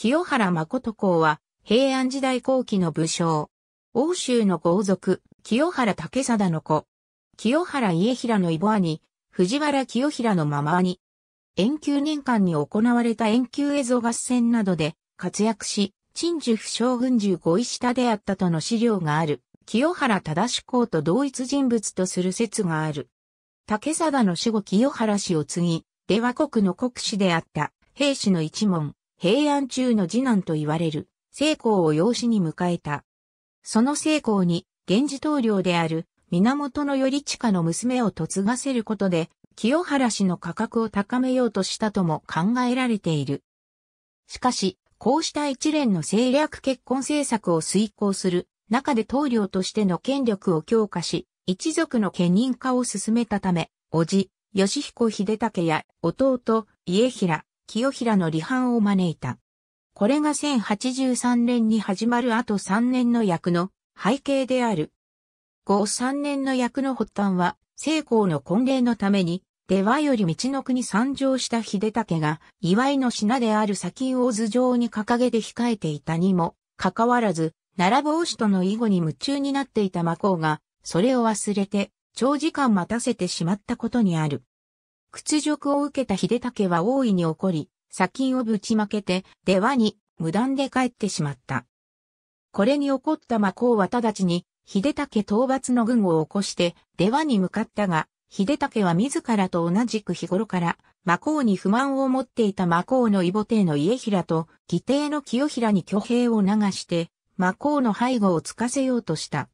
清原誠公は、平安時代後期の武将。欧州の豪族、清原武貞の子。清原家平の異母兄、藤原清平のママ兄。延久年間に行われた延久蝦像合戦などで活躍し、陳寿不将軍十五位下であったとの資料がある、清原忠公と同一人物とする説がある。武貞の死後清原氏を継ぎ、出和国の国士であった、兵士の一門、平安中の次男と言われる、成功を養子に迎えた。その成功に、源氏棟領である、源頼親の娘を嫁がせることで、清原氏の価格を高めようとしたとも考えられている。しかし、こうした一連の政略結婚政策を遂行する中で棟領としての権力を強化し、一族の家人化を進めたため、叔父、吉彦秀武や弟、家平、清平の離反を招いた。これが1083年に始まるあと3年の役の背景である。後3年の役の発端は、成功の婚礼のために、出羽より道の国参上した秀武が、祝いの品である砂金を頭上に掲げて控えていたにも、かかわらず、奈良帽子との囲碁に夢中になっていた魔法が、それを忘れて、長時間待たせてしまったことにある。屈辱を受けた秀武は大いに怒り、砂金をぶちまけて、出羽に無断で帰ってしまった。これに怒った魔皇は直ちに、秀武討伐の軍を起こして、出羽に向かったが、秀武は自らと同じく日頃から、魔皇に不満を持っていた魔皇の異母帝の家平と、義帝の清平に挙兵を流して、魔皇の背後をつかせようとした。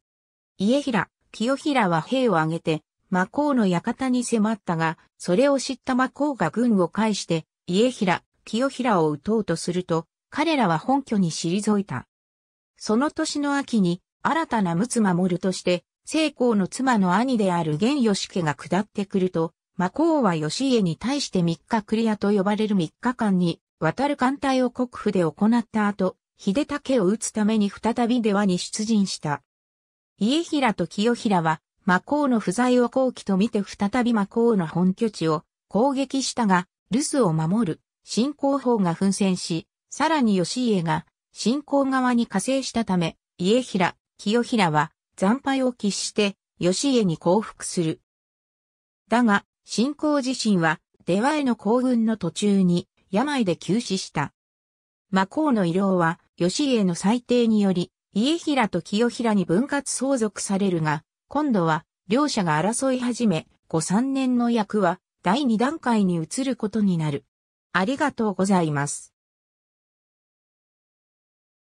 家平、清平は兵を挙げて、魔皇の館に迫ったが、それを知った魔皇が軍を介して、家平、清平を撃とうとすると、彼らは本拠に退いた。その年の秋に、新たな陸奥守として、聖光の妻の兄である玄義家が下ってくると、魔皇は義家に対して三日クリアと呼ばれる三日間に、渡る艦隊を国府で行った後、秀武を撃つために再び出羽に出陣した。家平と清平は魔皇の不在を後期と見て再び魔皇の本拠地を攻撃したが、留守を守る、信仰法が奮戦し、さらに義家が信仰側に加勢したため、家平、清平は惨敗を喫して義家に降伏する。だが、信仰自身は出羽への行軍の途中に病で急死した。魔皇の医療は義家の裁定により、家平と清平に分割相続されるが、今度は、両者が争い始め、5、3年の役は、第2段階に移ることになる。ありがとうございます。